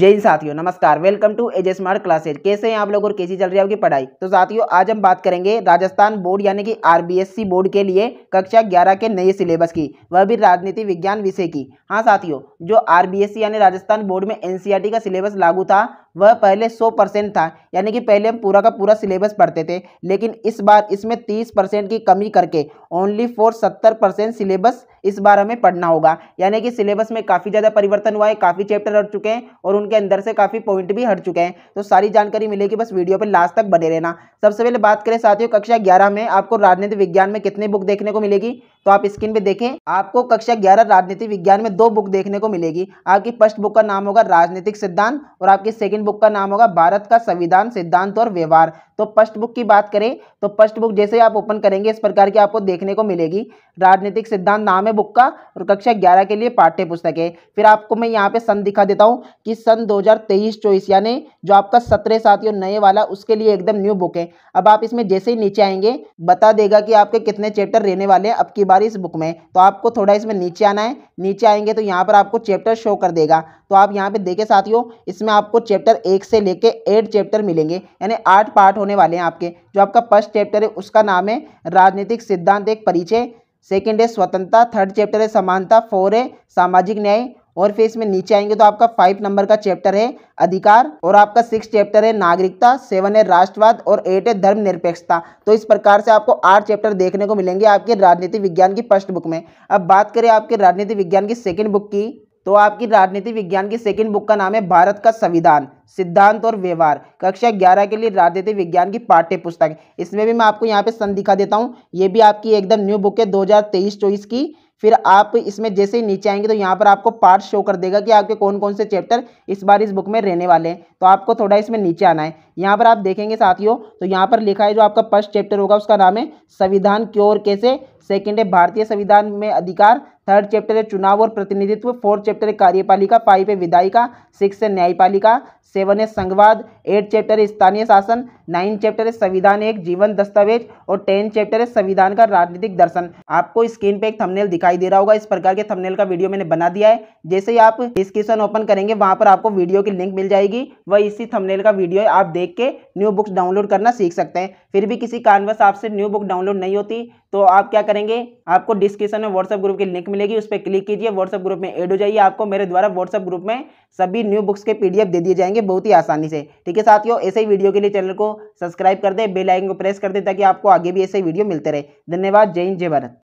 जय साथियों नमस्कार welcome to edge smart classes कैसे हैं आप लोग और कैसी चल रही है आपकी पढ़ाई तो साथियों आज हम बात करेंगे राजस्थान बोर्ड यानी कि आरबीएससी बोर्ड के लिए कक्षा 11 के नए सिलेबस की वह भी राजनीति विज्ञान विषय की हाँ साथियों जो आरबीएससी यानी राजस्थान बोर्ड में एनसीईआरटी e का सिलेबस लागू था वह पहले 100 परसेंट था यानी कि पहले हम पूरा का पूरा सिलेबस पढ़ते थे लेकिन इस बार इसमें 30 परसेंट की कमी करके ओनली फोर सत्तर परसेंट सिलेबस इस बार हमें पढ़ना होगा यानी कि सिलेबस में काफ़ी ज़्यादा परिवर्तन हुआ है काफ़ी चैप्टर हट चुके हैं और उनके अंदर से काफ़ी पॉइंट भी हट चुके हैं तो सारी जानकारी मिलेगी बस वीडियो पर लास्ट तक बने रहना सबसे पहले बात करें साथियों कक्षा ग्यारह में आपको राजनीति विज्ञान में कितनी बुक देखने को मिलेगी तो आप स्क्रीन पर देखें आपको कक्षा ग्यारह राजनीति विज्ञान में दो बुक देखने को मिलेगी आपकी फर्स्ट बुक का नाम होगा राजनीतिक सिद्धांत और आपकी सेकेंड सेकेंड बुक का नाम होगा भारत का संविधान सिद्धांत और व्यवहार तो फर्स्ट बुक की बात करें तो फर्स्ट बुक जैसे आप ओपन करेंगे इस प्रकार की आपको देखने को मिलेगी राजनीतिक सिद्धांत नाम है बुक का और कक्षा ग्यारह के लिए पाठ्य पुस्तक है फिर आपको मैं यहाँ पे सन दिखा देता हूँ कि सन दो हज़ार यानी जो आपका सत्रह साथियों नए वाला उसके लिए एकदम न्यू बुक है अब आप इसमें जैसे ही नीचे आएंगे बता देगा कि आपके कितने चैप्टर रहने वाले हैं अब की बार इस बुक में तो आपको थोड़ा इसमें नीचे आना है नीचे आएंगे तो यहाँ पर आपको चैप्टर शो कर देगा तो आप यहाँ पे देखे साथियों इसमें आपको चैप्टर एक से लेके एट चैप्टर मिलेंगे यानी आठ पार्ट होने वाले हैं आपके जो आपका फर्स्ट चैप्टर है उसका नाम है राजनीतिक सिद्धांत एक परिचय सेकेंड है स्वतंत्रता थर्ड चैप्टर है समानता फोर है सामाजिक न्याय और फिर इसमें नीचे आएंगे तो आपका फाइव नंबर का चैप्टर है अधिकार और आपका सिक्स चैप्टर है नागरिकता सेवन है राष्ट्रवाद और एट है धर्म निरपेक्षता तो इस प्रकार से आपको आठ चैप्टर देखने को मिलेंगे आपके राजनीति विज्ञान की फर्स्ट बुक में अब बात करें आपके राजनीति विज्ञान की सेकेंड बुक की तो आपकी राजनीति विज्ञान की सेकंड बुक का नाम है भारत का संविधान सिद्धांत और व्यवहार कक्षा ग्यारह के लिए राजनीति विज्ञान की पाठ्य पुस्तक इसमें भी मैं आपको यहाँ पे सन दिखा देता हूँ ये भी आपकी एकदम न्यू बुक है दो हज़ार की फिर आप इसमें जैसे ही नीचे आएंगे तो यहाँ पर आपको पार्ट शो कर देगा कि आपके कौन कौन से चैप्टर इस बार इस बुक में रहने वाले हैं तो आपको थोड़ा इसमें नीचे आना है यहाँ पर आप देखेंगे साथियों तो यहाँ पर लिखा है जो आपका फर्स्ट चैप्टर होगा उसका नाम है संविधान क्यों और कैसे सेकेंड है भारतीय संविधान में अधिकार थर्ड चैप्टर है चुनाव और प्रतिनिधित्व फोर्थ चैप्टर है कार्यपालिका फाइव है विधायिका सिक्स है न्यायपालिका सेवन है संघवाद एट चैप्टर है स्थानीय शासन नाइन चैप्टर है संविधान एक जीवन दस्तावेज और टेन चैप्टर है संविधान का राजनीतिक दर्शन आपको स्क्रीन पे एक थंबनेल दिखाई दे रहा होगा इस प्रकार के थंबनेल का वीडियो मैंने बना दिया है जैसे ही आप डिस्क्रिप्शन ओपन करेंगे वहां पर आपको वीडियो की लिंक मिल जाएगी वह इसी थमनेल का वीडियो आप देख के न्यू बुक्स डाउनलोड करना सीख सकते हैं फिर भी किसी कारणवश आपसे न्यू बुक डाउनलोड नहीं होती तो आप क्या करेंगे आपको डिस्क्रिप्शन में व्हाट्सअप ग्रुप की लिंक मिलेगी उस पर क्लिक कीजिए व्हाट्सएप ग्रुप में एड हो जाइए आपको मेरे द्वारा व्हाट्सअप ग्रुप में सभी न्यू बुक्स के पीडीएफ दे दिए जाएंगे बहुत ही आसानी से ठीक है साथियों ऐसे ही वीडियो के लिए चैनल को सब्सक्राइब कर दे बेलाइकन को प्रेस कर दे ताकि आपको आगे भी ऐसे वीडियो मिलते रहे धन्यवाद जय हिंद जय भारत